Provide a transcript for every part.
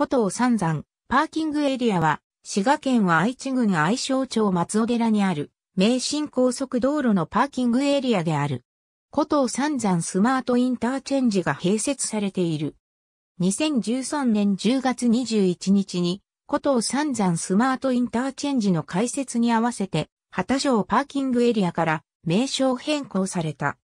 古東三山、パーキングエリアは、滋賀県は愛知郡愛称町松尾寺にある、名神高速道路のパーキングエリアである。古東三山スマートインターチェンジが併設されている。2013年10月21日に、古東三山スマートインターチェンジの開設に合わせて、畑城パーキングエリアから名称変更された。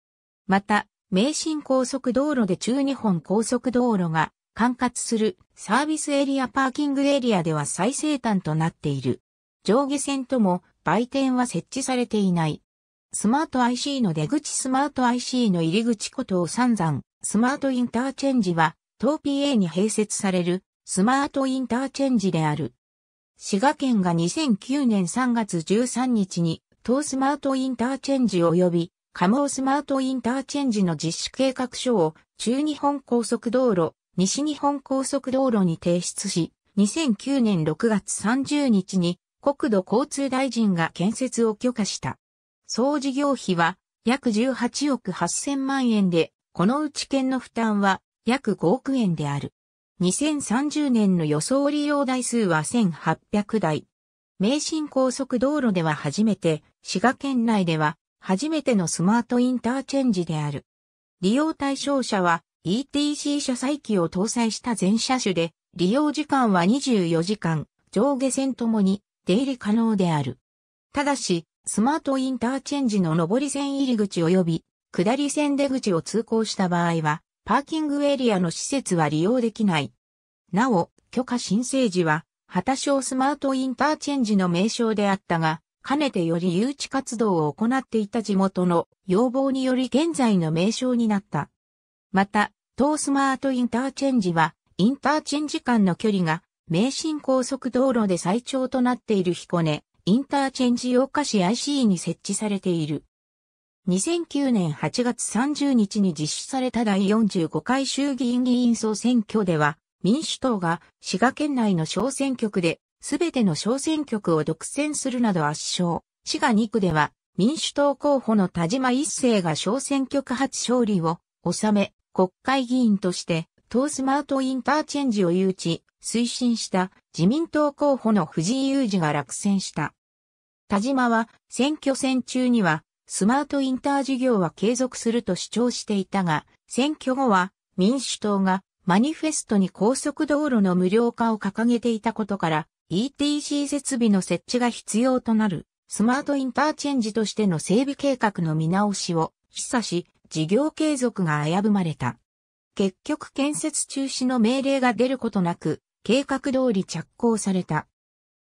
また、名神高速道路で中日本高速道路が管轄するサービスエリアパーキングエリアでは最西端となっている。上下線とも売店は設置されていない。スマート IC の出口スマート IC の入り口ことを散々、スマートインターチェンジは、東 PA に併設されるスマートインターチェンジである。滋賀県が2009年3月13日に、東スマートインターチェンジ及び、加茂スマートインターチェンジの実施計画書を中日本高速道路西日本高速道路に提出し、2009年6月30日に国土交通大臣が建設を許可した。総事業費は約18億8000万円で、このうち県の負担は約5億円である。2030年の予想利用台数は1800台。名神高速道路では初めて、滋賀県内では初めてのスマートインターチェンジである。利用対象者は ETC 車載機を搭載した全車種で、利用時間は24時間、上下線ともに出入り可能である。ただし、スマートインターチェンジの上り線入り口及び下り線出口を通行した場合は、パーキングエリアの施設は利用できない。なお、許可申請時は、畑小スマートインターチェンジの名称であったが、かねてより誘致活動を行っていた地元の要望により現在の名称になった。また、トースマートインターチェンジは、インターチェンジ間の距離が、名神高速道路で最長となっている彦根、インターチェンジ用菓子 IC に設置されている。2009年8月30日に実施された第45回衆議院議員総選挙では、民主党が滋賀県内の小選挙区で、すべての小選挙区を独占するなど圧勝。滋賀2区では、民主党候補の田島一世が小選挙区初勝利を収め、国会議員として、東スマートインターチェンジを誘致、推進した自民党候補の藤井雄二が落選した。田島は選挙戦中にはスマートインター事業は継続すると主張していたが、選挙後は民主党がマニフェストに高速道路の無料化を掲げていたことから ETC 設備の設置が必要となるスマートインターチェンジとしての整備計画の見直しを示唆し、事業継続が危ぶまれた。結局建設中止の命令が出ることなく、計画通り着工された。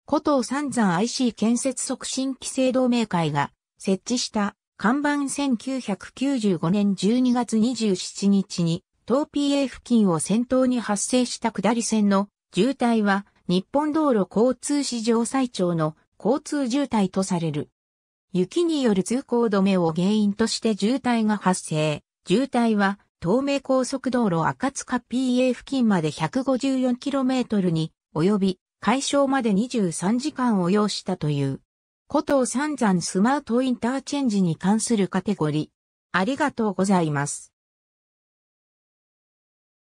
古都三山 IC 建設促進規制同盟会が設置した看板1995年12月27日に東 PA 付近を先頭に発生した下り線の渋滞は日本道路交通史上最長の交通渋滞とされる。雪による通行止めを原因として渋滞が発生。渋滞は、東名高速道路赤塚 PA 付近まで 154km に及び、解消まで23時間を要したという。古都三山スマートインターチェンジに関するカテゴリー。ありがとうございます。